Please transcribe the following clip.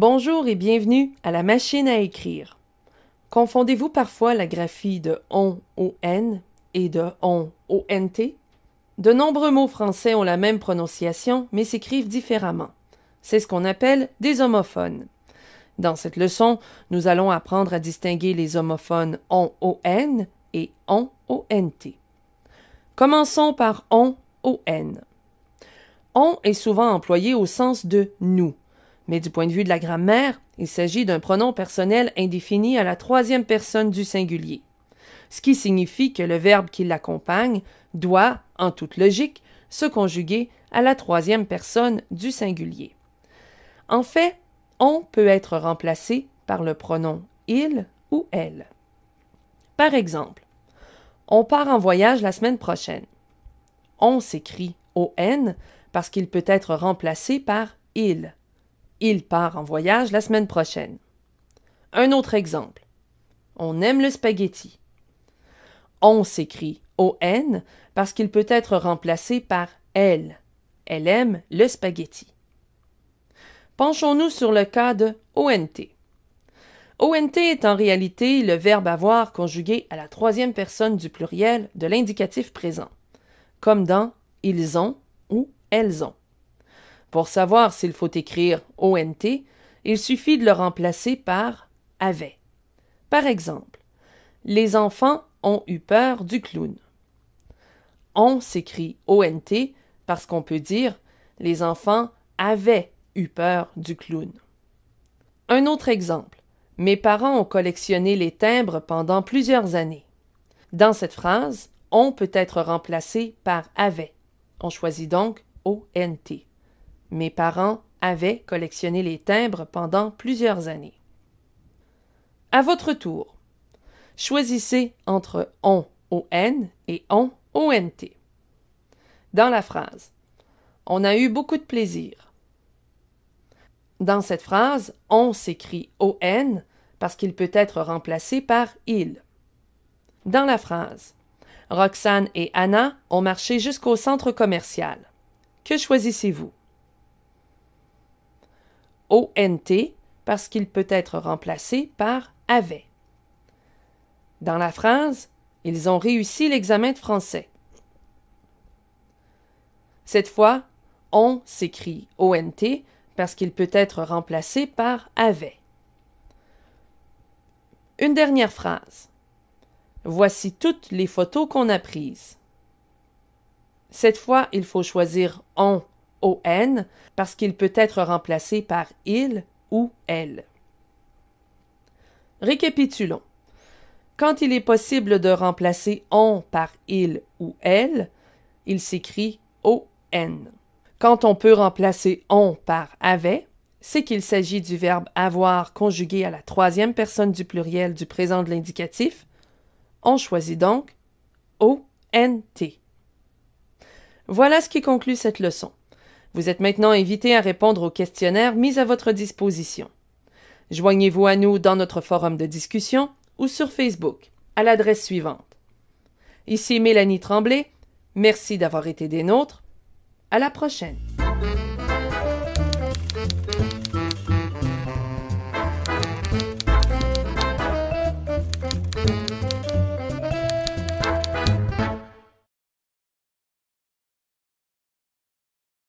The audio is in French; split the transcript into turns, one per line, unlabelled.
Bonjour et bienvenue à la machine à écrire. Confondez-vous parfois la graphie de on on n et de on on De nombreux mots français ont la même prononciation mais s'écrivent différemment. C'est ce qu'on appelle des homophones. Dans cette leçon, nous allons apprendre à distinguer les homophones on on n et on au Commençons par on on n. On est souvent employé au sens de nous mais du point de vue de la grammaire, il s'agit d'un pronom personnel indéfini à la troisième personne du singulier, ce qui signifie que le verbe qui l'accompagne doit, en toute logique, se conjuguer à la troisième personne du singulier. En fait, on peut être remplacé par le pronom il ou elle. Par exemple, on part en voyage la semaine prochaine. On s'écrit ON parce qu'il peut être remplacé par il. Il part en voyage la semaine prochaine. Un autre exemple. On aime le spaghetti. On s'écrit ON parce qu'il peut être remplacé par elle. Elle aime le spaghetti. Penchons-nous sur le cas de ONT. ONT est en réalité le verbe avoir conjugué à la troisième personne du pluriel de l'indicatif présent, comme dans ils ont ou elles ont. Pour savoir s'il faut écrire ONT, il suffit de le remplacer par avait. Par exemple, les enfants ont eu peur du clown. On s'écrit ONT parce qu'on peut dire les enfants avaient eu peur du clown. Un autre exemple. Mes parents ont collectionné les timbres pendant plusieurs années. Dans cette phrase, on peut être remplacé par avait. On choisit donc ONT. Mes parents avaient collectionné les timbres pendant plusieurs années. À votre tour, choisissez entre on, ON et on, ONT. Dans la phrase, on a eu beaucoup de plaisir. Dans cette phrase, on s'écrit ON parce qu'il peut être remplacé par il. Dans la phrase, Roxane et Anna ont marché jusqu'au centre commercial. Que choisissez-vous ONT parce qu'il peut être remplacé par avait. Dans la phrase Ils ont réussi l'examen de français. Cette fois, on s'écrit ONT parce qu'il peut être remplacé par avait. Une dernière phrase. Voici toutes les photos qu'on a prises. Cette fois, il faut choisir on parce qu'il peut être remplacé par il ou elle. Récapitulons. Quand il est possible de remplacer on par il ou elle, il s'écrit ON. Quand on peut remplacer on par avait, c'est qu'il s'agit du verbe avoir conjugué à la troisième personne du pluriel du présent de l'indicatif. On choisit donc ONT. Voilà ce qui conclut cette leçon. Vous êtes maintenant invité à répondre au questionnaire mis à votre disposition. Joignez-vous à nous dans notre forum de discussion ou sur Facebook à l'adresse suivante. Ici Mélanie Tremblay. Merci d'avoir été des nôtres. À la prochaine.